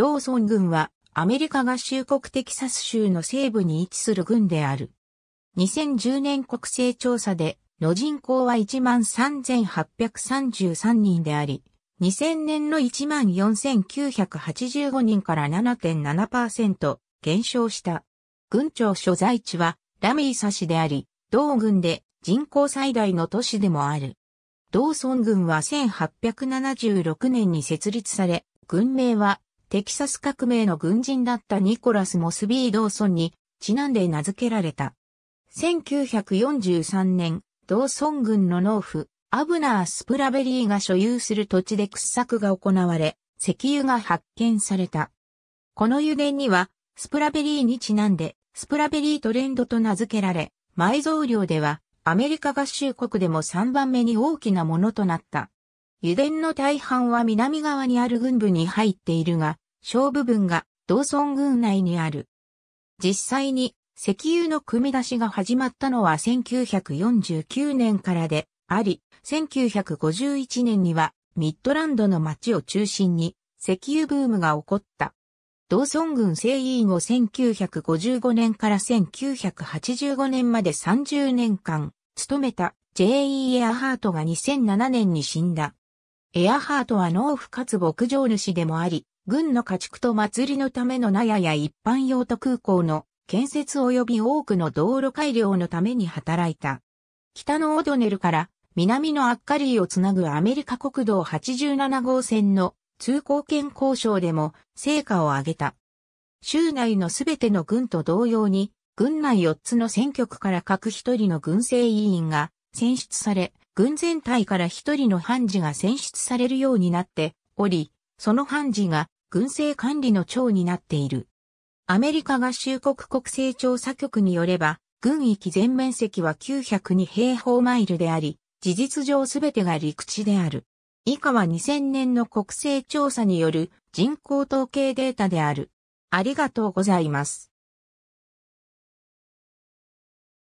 同村軍はアメリカ合衆国テキサス州の西部に位置する軍である。2010年国勢調査での人口は13,833人であり、2000年の14,985人から7.7%減少した。軍庁所在地はラミーサ市であり、同軍で人口最大の都市でもある。同村軍は1876年に設立され、軍名はテキサス革命の軍人だったニコラス・モスビー・ドーソンにちなんで名付けられた。1943年、ドーソン軍の農夫、アブナー・スプラベリーが所有する土地で掘削が行われ、石油が発見された。この油田には、スプラベリーにちなんで、スプラベリートレンドと名付けられ、埋蔵量では、アメリカ合衆国でも3番目に大きなものとなった。油田の大半は南側にある軍部に入っているが、小部分が道村軍内にある。実際に石油の組み出しが始まったのは1949年からであり、1951年にはミッドランドの町を中心に石油ブームが起こった。道村軍征夷を1955年から1985年まで30年間務めた J.E. エアハートが2007年に死んだ。エアハートは農夫かつ牧場主でもあり、軍の家畜と祭りのための納屋や一般用途空港の建設及び多くの道路改良のために働いた。北のオドネルから南のアッカリーをつなぐアメリカ国道87号線の通行権交渉でも成果を上げた。州内のすべての軍と同様に、軍内4つの選挙区から各一人の軍政委員が選出され、軍全体から一人の判事が選出されるようになっており、その判事が軍政管理の長になっている。アメリカ合衆国国勢調査局によれば、軍域全面積は902平方マイルであり、事実上すべてが陸地である。以下は2000年の国勢調査による人口統計データである。ありがとうございます。